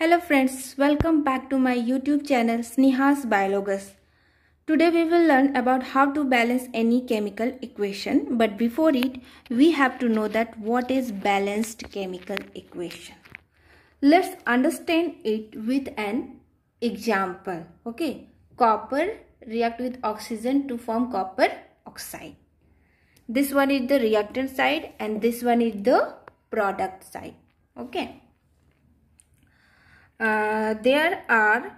Hello friends, welcome back to my YouTube channel Sneha's Biologus. Today we will learn about how to balance any chemical equation but before it we have to know that what is balanced chemical equation. Let's understand it with an example. Okay, copper react with oxygen to form copper oxide. This one is the reactant side and this one is the product side. Okay uh, there are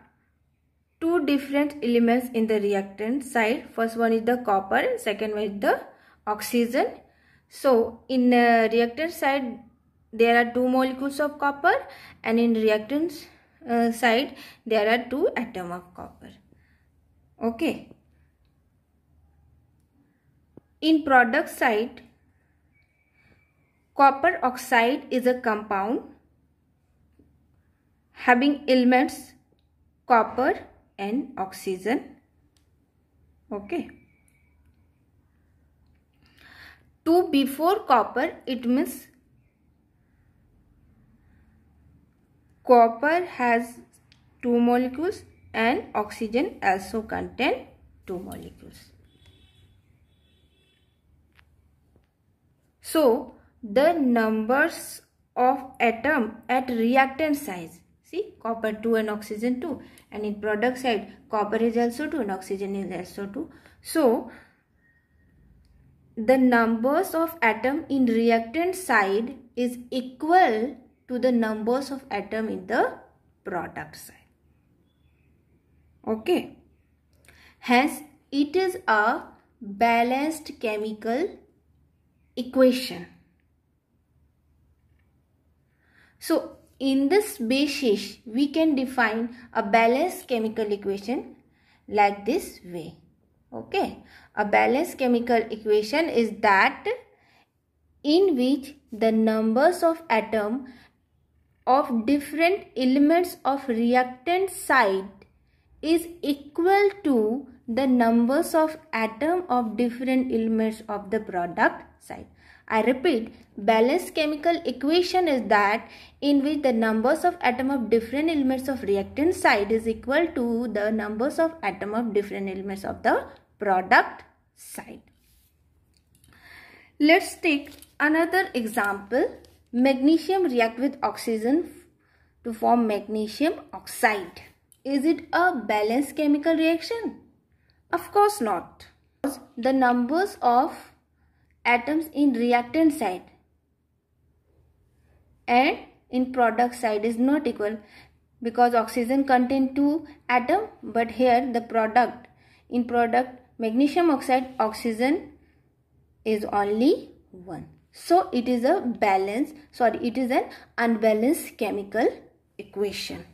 two different elements in the reactant side. First one is the copper, second one is the oxygen. So in uh, reactant side there are two molecules of copper and in reactants uh, side there are two atom of copper. Okay. In product side copper oxide is a compound having elements copper and oxygen okay 2 before copper it means copper has two molecules and oxygen also contain two molecules so the numbers of atom at reactant size see copper 2 and oxygen 2 and in product side copper is also 2 and oxygen is also 2 so the numbers of atom in reactant side is equal to the numbers of atom in the product side okay hence it is a balanced chemical equation so in this basis, we can define a balanced chemical equation like this way. Okay. A balanced chemical equation is that in which the numbers of atom of different elements of reactant side is equal to the numbers of atom of different elements of the product side. I repeat, balanced chemical equation is that in which the numbers of atom of different elements of reactant side is equal to the numbers of atom of different elements of the product side. Let's take another example. Magnesium react with oxygen to form magnesium oxide. Is it a balanced chemical reaction? Of course not. The numbers of atoms in reactant side and in product side is not equal because oxygen contain two atom but here the product in product magnesium oxide oxygen is only one so it is a balance sorry it is an unbalanced chemical equation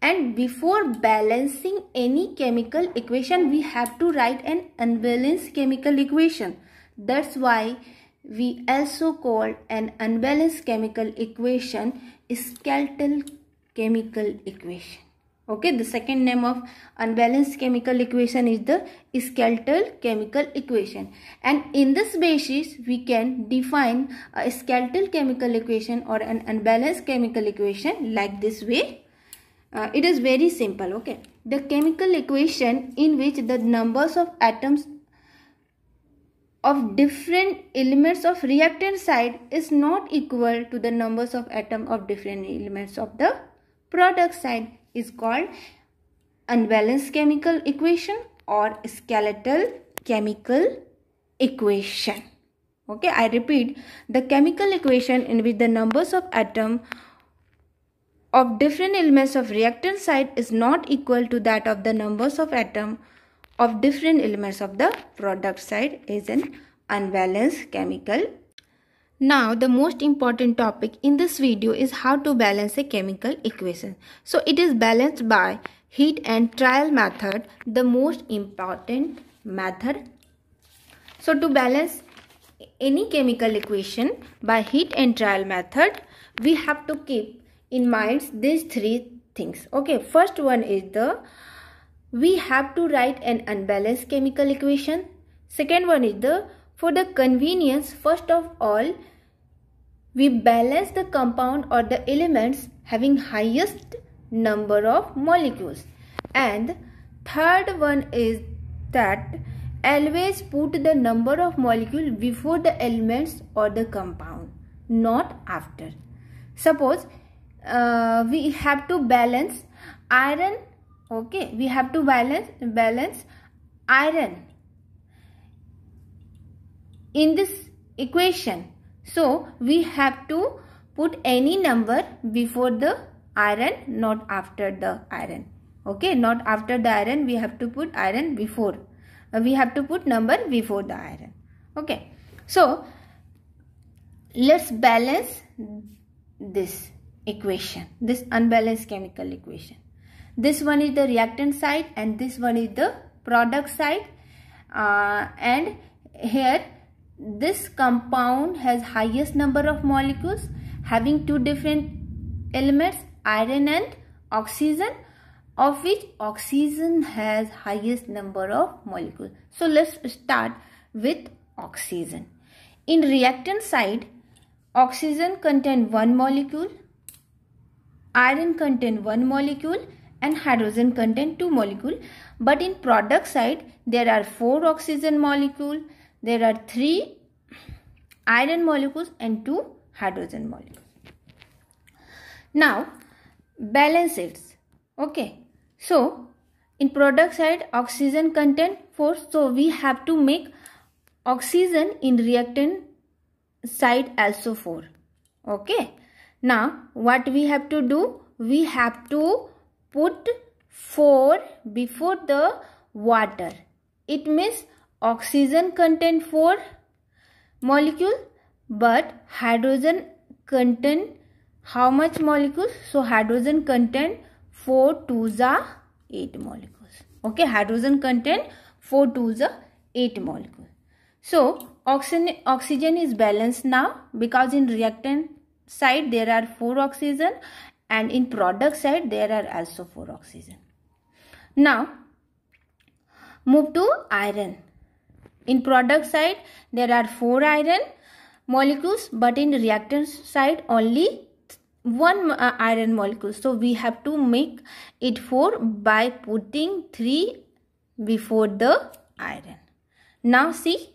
and before balancing any chemical equation we have to write an unbalanced chemical equation that's why we also call an unbalanced chemical equation skeletal chemical equation okay the second name of unbalanced chemical equation is the skeletal chemical equation and in this basis we can define a skeletal chemical equation or an unbalanced chemical equation like this way uh, it is very simple, okay. The chemical equation in which the numbers of atoms of different elements of reactant side is not equal to the numbers of atom of different elements of the product side is called unbalanced chemical equation or skeletal chemical equation okay i repeat the chemical equation in which the numbers of atom of different elements of reactant side is not equal to that of the numbers of atom of different elements of the product side is an unbalanced chemical. Now the most important topic in this video is how to balance a chemical equation. So it is balanced by heat and trial method the most important method. So to balance any chemical equation by heat and trial method we have to keep in minds these three things okay first one is the we have to write an unbalanced chemical equation second one is the for the convenience first of all we balance the compound or the elements having highest number of molecules and third one is that always put the number of molecule before the elements or the compound not after suppose uh, we have to balance iron okay we have to balance balance iron in this equation so we have to put any number before the iron not after the iron okay not after the iron we have to put iron before uh, we have to put number before the iron okay so let's balance this equation this unbalanced chemical equation this one is the reactant side and this one is the product side uh, and here this compound has highest number of molecules having two different elements iron and oxygen of which oxygen has highest number of molecules so let's start with oxygen in reactant side oxygen contain one molecule iron contain 1 molecule and hydrogen contain 2 molecule. But in product side, there are 4 oxygen molecule, there are 3 iron molecules and 2 hydrogen molecules. Now, balance it. Okay. So, in product side, oxygen contain 4. So, we have to make oxygen in reactant side also 4. Okay. Now, what we have to do? We have to put 4 before the water. It means oxygen contain 4 molecule but hydrogen contain how much molecules? So, hydrogen contain 4 to the 8 molecules. Okay, hydrogen contain 4 to the 8 molecule. So, oxygen, oxygen is balanced now because in reactant side there are 4 oxygen and in product side there are also 4 oxygen. Now move to iron. In product side there are 4 iron molecules but in reactant side only one uh, iron molecule so we have to make it 4 by putting 3 before the iron now see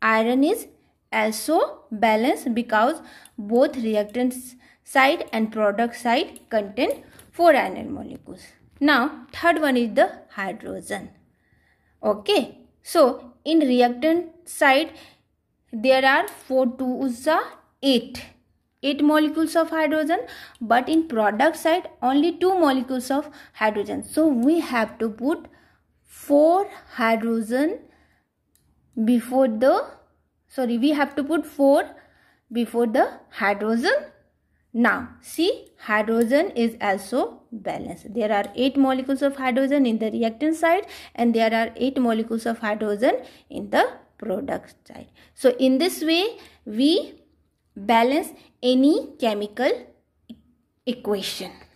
iron is also balance because both reactant side and product side contain four iron molecules. Now third one is the hydrogen. Okay. So in reactant side there are 4 2s 8 8 molecules of hydrogen but in product side only 2 molecules of hydrogen. So we have to put 4 hydrogen before the sorry we have to put 4 before the hydrogen now see hydrogen is also balanced there are 8 molecules of hydrogen in the reactant side and there are 8 molecules of hydrogen in the product side so in this way we balance any chemical equation